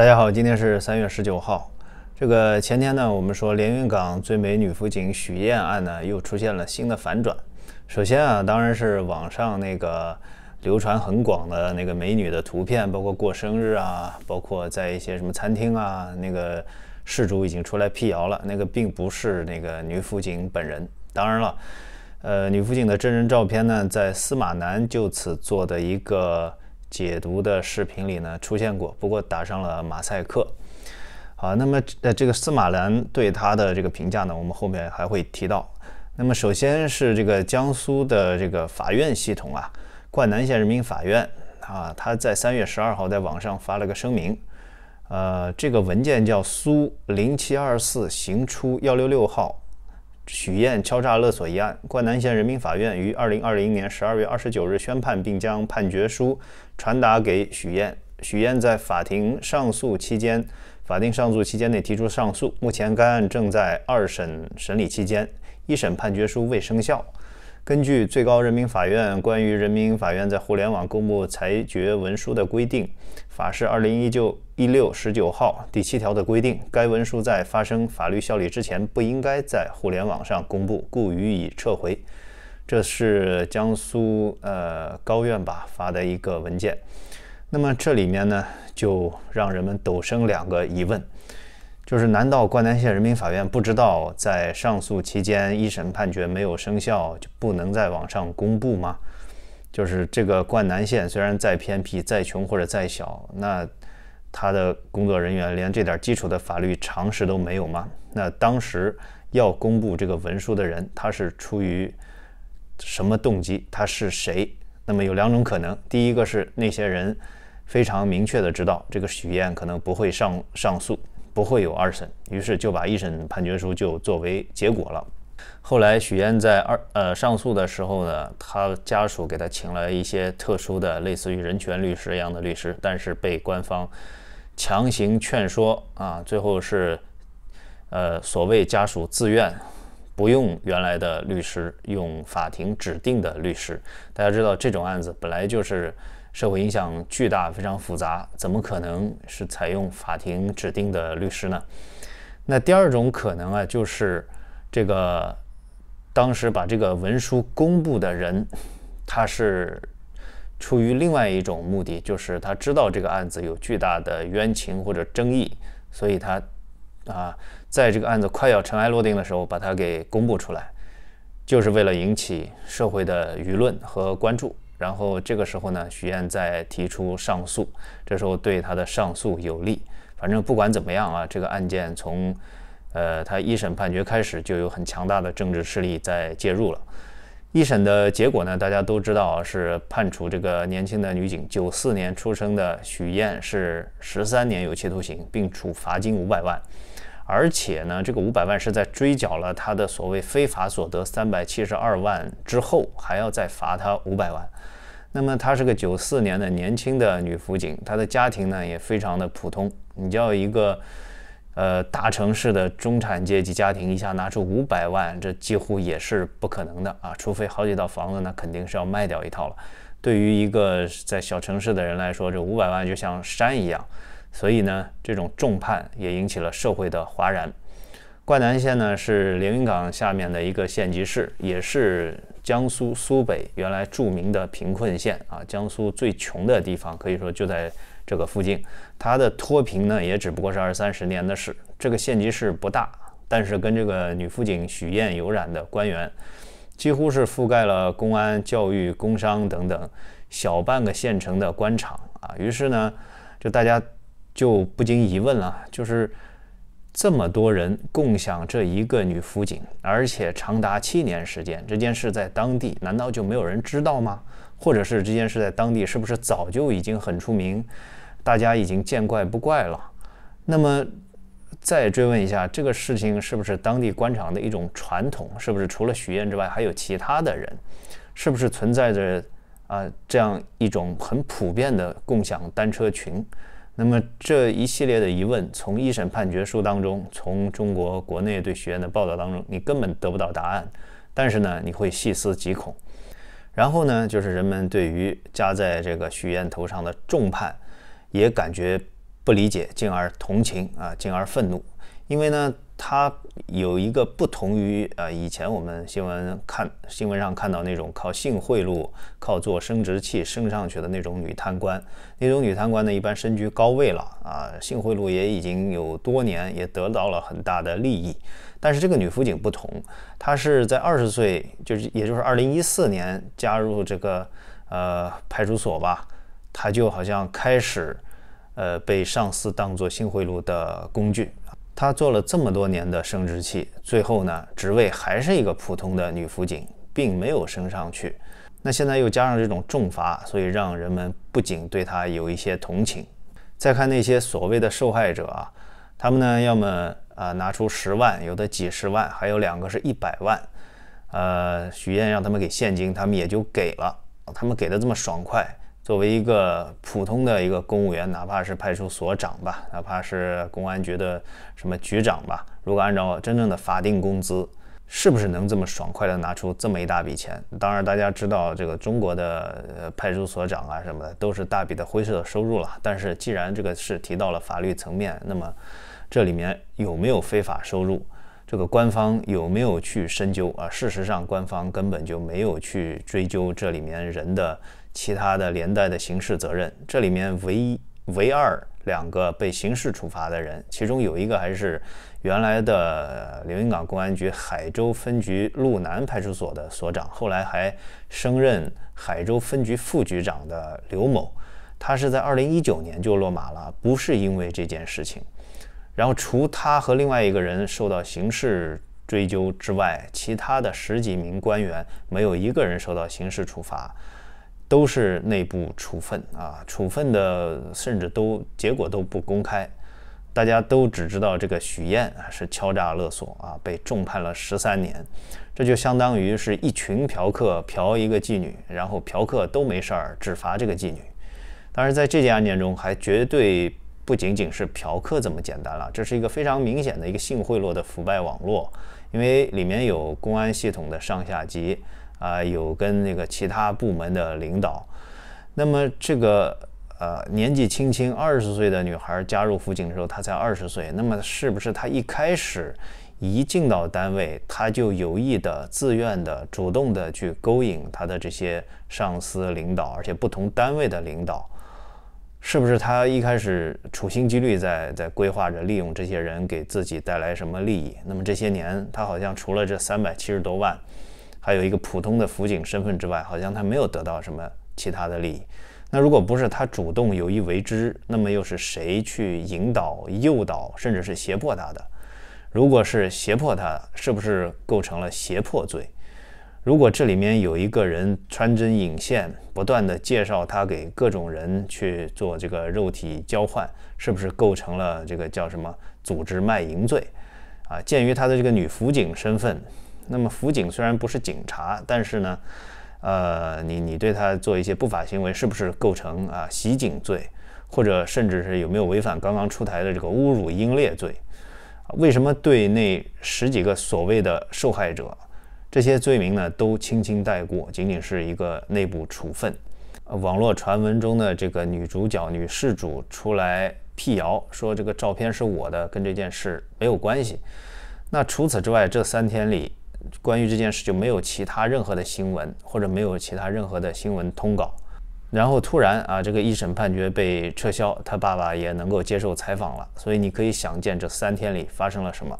大家好，今天是三月十九号。这个前天呢，我们说连云港最美女辅警许艳案呢，又出现了新的反转。首先啊，当然是网上那个流传很广的那个美女的图片，包括过生日啊，包括在一些什么餐厅啊，那个事主已经出来辟谣了，那个并不是那个女辅警本人。当然了，呃，女辅警的真人照片呢，在司马南就此做的一个。解读的视频里呢出现过，不过打上了马赛克。好，那么呃，这个司马南对他的这个评价呢，我们后面还会提到。那么首先是这个江苏的这个法院系统啊，灌南县人民法院啊，他在三月十二号在网上发了个声明，呃，这个文件叫苏零七二四刑初幺六六号。许燕敲诈勒索一案，灌南县人民法院于二零二零年十二月二十九日宣判，并将判决书传达给许燕。许燕在法庭上诉期间，法定上诉期间内提出上诉。目前，该案正在二审审理期间，一审判决书未生效。根据最高人民法院关于人民法院在互联网公布裁决文书的规定，法是二零一九。第六十九号第七条的规定，该文书在发生法律效力之前不应该在互联网上公布，故予以撤回。这是江苏呃高院吧发的一个文件。那么这里面呢，就让人们陡生两个疑问，就是难道灌南县人民法院不知道在上诉期间一审判决没有生效就不能在网上公布吗？就是这个灌南县虽然再偏僻、再穷或者再小，那。他的工作人员连这点基础的法律常识都没有吗？那当时要公布这个文书的人，他是出于什么动机？他是谁？那么有两种可能：第一个是那些人非常明确的知道这个许燕可能不会上上诉，不会有二审，于是就把一审判决书就作为结果了。后来许燕在二呃上诉的时候呢，他家属给他请了一些特殊的类似于人权律师一样的律师，但是被官方。强行劝说啊，最后是，呃，所谓家属自愿，不用原来的律师，用法庭指定的律师。大家知道，这种案子本来就是社会影响巨大、非常复杂，怎么可能是采用法庭指定的律师呢？那第二种可能啊，就是这个当时把这个文书公布的人，他是。出于另外一种目的，就是他知道这个案子有巨大的冤情或者争议，所以他，啊，在这个案子快要尘埃落定的时候，把它给公布出来，就是为了引起社会的舆论和关注。然后这个时候呢，许艳再提出上诉，这时候对他的上诉有利。反正不管怎么样啊，这个案件从，呃，他一审判决开始就有很强大的政治势力在介入了。一审的结果呢？大家都知道，是判处这个年轻的女警，九四年出生的许燕是十三年有期徒刑，并处罚金五百万。而且呢，这个五百万是在追缴了他的所谓非法所得三百七十二万之后，还要再罚他五百万。那么，她是个九四年的年轻的女辅警，她的家庭呢也非常的普通。你叫一个。呃，大城市的中产阶级家庭一下拿出五百万，这几乎也是不可能的啊！除非好几套房子，那肯定是要卖掉一套了。对于一个在小城市的人来说，这五百万就像山一样。所以呢，这种重判也引起了社会的哗然。灌南县呢，是连云港下面的一个县级市，也是江苏苏北原来著名的贫困县啊，江苏最穷的地方，可以说就在。这个附近，他的脱贫呢也只不过是二三十年的事。这个县级市不大，但是跟这个女辅警许艳有染的官员，几乎是覆盖了公安、教育、工商等等小半个县城的官场啊。于是呢，就大家就不禁疑问了：就是这么多人共享这一个女辅警，而且长达七年时间，这件事在当地难道就没有人知道吗？或者是这件事在当地是不是早就已经很出名？大家已经见怪不怪了。那么，再追问一下，这个事情是不是当地官场的一种传统？是不是除了许愿之外，还有其他的人？是不是存在着啊这样一种很普遍的共享单车群？那么这一系列的疑问，从一审判决书当中，从中国国内对许愿的报道当中，你根本得不到答案。但是呢，你会细思极恐。然后呢，就是人们对于加在这个许愿头上的重判。也感觉不理解，进而同情啊，进而愤怒。因为呢，她有一个不同于啊，以前我们新闻看新闻上看到那种靠性贿赂、靠做生殖器升上去的那种女贪官，那种女贪官呢，一般身居高位了啊，性贿赂也已经有多年，也得到了很大的利益。但是这个女辅警不同，她是在二十岁，就是也就是二零一四年加入这个呃派出所吧。他就好像开始，呃，被上司当作性贿赂的工具。他做了这么多年的生殖器，最后呢，职位还是一个普通的女辅警，并没有升上去。那现在又加上这种重罚，所以让人们不仅对他有一些同情。再看那些所谓的受害者啊，他们呢，要么啊拿出十万，有的几十万，还有两个是一百万。呃，许愿让他们给现金，他们也就给了，他们给的这么爽快。作为一个普通的一个公务员，哪怕是派出所长吧，哪怕是公安局的什么局长吧，如果按照真正的法定工资，是不是能这么爽快的拿出这么一大笔钱？当然，大家知道这个中国的呃派出所长啊什么的都是大笔的灰色收入了。但是既然这个是提到了法律层面，那么这里面有没有非法收入？这个官方有没有去深究啊？事实上，官方根本就没有去追究这里面人的其他的连带的刑事责任。这里面唯一唯二两个被刑事处罚的人，其中有一个还是原来的连云港公安局海州分局路南派出所的所长，后来还升任海州分局副局长的刘某，他是在二零一九年就落马了，不是因为这件事情。然后除他和另外一个人受到刑事追究之外，其他的十几名官员没有一个人受到刑事处罚，都是内部处分啊，处分的甚至都结果都不公开，大家都只知道这个许燕是敲诈勒索啊，被重判了十三年，这就相当于是一群嫖客嫖一个妓女，然后嫖客都没事儿，只罚这个妓女。当然，在这件案件中还绝对。不仅仅是嫖客这么简单了，这是一个非常明显的一个性贿赂的腐败网络，因为里面有公安系统的上下级啊，有跟那个其他部门的领导。那么这个呃年纪轻轻二十岁的女孩加入辅警的时候，她才二十岁，那么是不是她一开始一进到单位，她就有意的、自愿的、主动的去勾引她的这些上司领导，而且不同单位的领导？是不是他一开始处心积虑在在规划着利用这些人给自己带来什么利益？那么这些年，他好像除了这三百七十多万，还有一个普通的辅警身份之外，好像他没有得到什么其他的利益。那如果不是他主动有意为之，那么又是谁去引导、诱导，甚至是胁迫他的？如果是胁迫他，是不是构成了胁迫罪？如果这里面有一个人穿针引线，不断的介绍他给各种人去做这个肉体交换，是不是构成了这个叫什么组织卖淫罪？啊，鉴于他的这个女辅警身份，那么辅警虽然不是警察，但是呢，呃，你你对他做一些不法行为，是不是构成啊袭警罪？或者甚至是有没有违反刚刚出台的这个侮辱英烈罪？为什么对那十几个所谓的受害者？这些罪名呢都轻轻带过，仅仅是一个内部处分。网络传闻中的这个女主角、女事主出来辟谣，说这个照片是我的，跟这件事没有关系。那除此之外，这三天里关于这件事就没有其他任何的新闻，或者没有其他任何的新闻通稿。然后突然啊，这个一审判决被撤销，他爸爸也能够接受采访了。所以你可以想见，这三天里发生了什么。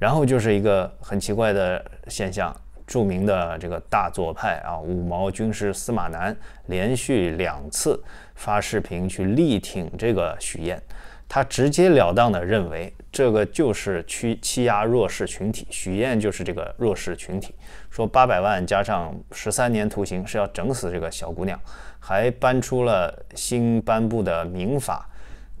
然后就是一个很奇怪的现象，著名的这个大左派啊，五毛军师司马南连续两次发视频去力挺这个许燕，他直截了当的认为这个就是欺欺压弱势群体，许燕就是这个弱势群体，说八百万加上十三年徒刑是要整死这个小姑娘，还搬出了新颁布的民法。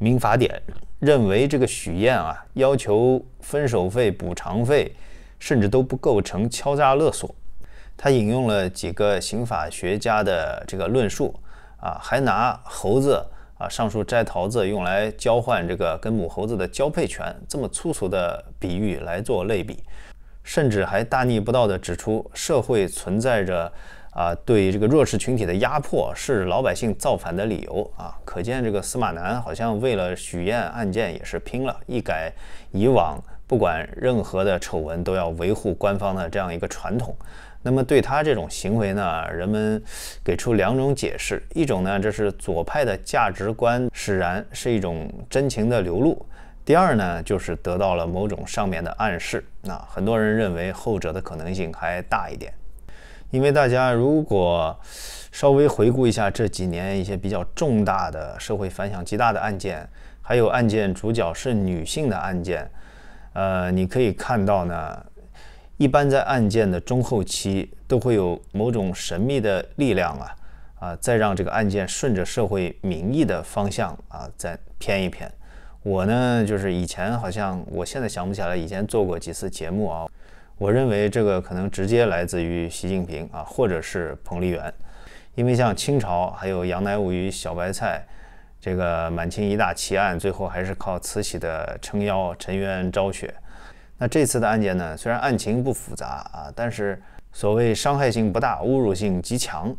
民法典认为，这个许燕啊要求分手费、补偿费，甚至都不构成敲诈勒索。他引用了几个刑法学家的这个论述啊，还拿猴子啊上树摘桃子用来交换这个跟母猴子的交配权，这么粗俗的比喻来做类比，甚至还大逆不道地指出社会存在着。啊，对这个弱势群体的压迫是老百姓造反的理由啊！可见这个司马南好像为了许愿案件也是拼了，一改以往不管任何的丑闻都要维护官方的这样一个传统。那么对他这种行为呢，人们给出两种解释：一种呢，这是左派的价值观使然，是一种真情的流露；第二呢，就是得到了某种上面的暗示。那很多人认为后者的可能性还大一点。因为大家如果稍微回顾一下这几年一些比较重大的社会反响极大的案件，还有案件主角是女性的案件，呃，你可以看到呢，一般在案件的中后期都会有某种神秘的力量啊啊，再让这个案件顺着社会民意的方向啊再偏一偏。我呢，就是以前好像我现在想不起来，以前做过几次节目啊。我认为这个可能直接来自于习近平啊，或者是彭丽媛，因为像清朝还有杨乃武与小白菜这个满清一大奇案，最后还是靠慈禧的撑腰，沉冤昭雪。那这次的案件呢，虽然案情不复杂啊，但是所谓伤害性不大，侮辱性极强，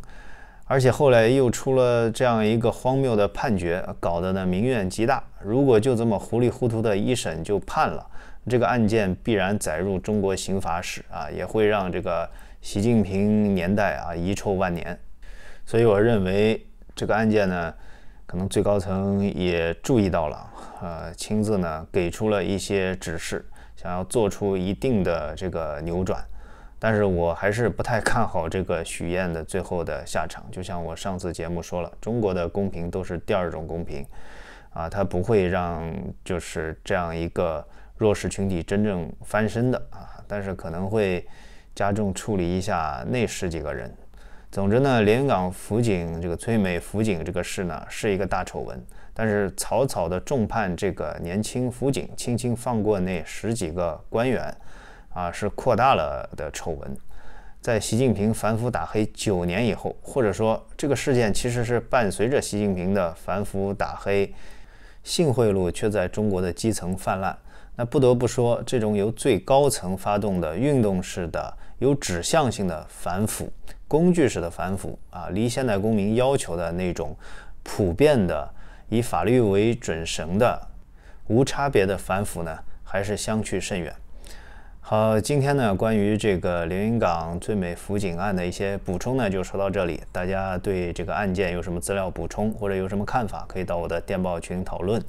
而且后来又出了这样一个荒谬的判决，搞得呢民怨极大。如果就这么糊里糊涂的一审就判了。这个案件必然载入中国刑法史啊，也会让这个习近平年代啊遗臭万年。所以我认为这个案件呢，可能最高层也注意到了，呃，亲自呢给出了一些指示，想要做出一定的这个扭转。但是我还是不太看好这个许燕的最后的下场。就像我上次节目说了，中国的公平都是第二种公平，啊，他不会让就是这样一个。弱势群体真正翻身的啊，但是可能会加重处理一下那十几个人。总之呢，连云港辅警这个崔美辅警这个事呢，是一个大丑闻。但是草草的重判这个年轻辅警，轻轻放过那十几个官员，啊，是扩大了的丑闻。在习近平反腐打黑九年以后，或者说这个事件其实是伴随着习近平的反腐打黑，性贿赂却在中国的基层泛滥。那不得不说，这种由最高层发动的运动式的、有指向性的反腐、工具式的反腐啊，离现代公民要求的那种普遍的以法律为准绳的无差别的反腐呢，还是相去甚远。好，今天呢，关于这个连云港最美辅警案的一些补充呢，就说到这里。大家对这个案件有什么资料补充或者有什么看法，可以到我的电报群讨论。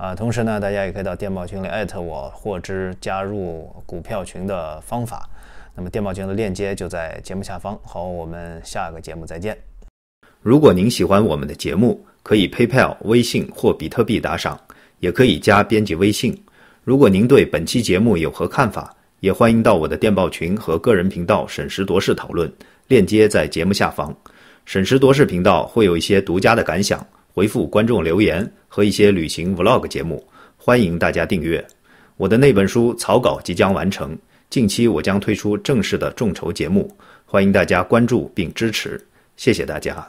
啊，同时呢，大家也可以到电报群里艾特我，获知加入股票群的方法。那么电报群的链接就在节目下方。好，我们下个节目再见。如果您喜欢我们的节目，可以 PayPal、微信或比特币打赏，也可以加编辑微信。如果您对本期节目有何看法，也欢迎到我的电报群和个人频道审时度势讨论，链接在节目下方。审时度势频道会有一些独家的感想。回复观众留言和一些旅行 Vlog 节目，欢迎大家订阅。我的那本书草稿即将完成，近期我将推出正式的众筹节目，欢迎大家关注并支持。谢谢大家。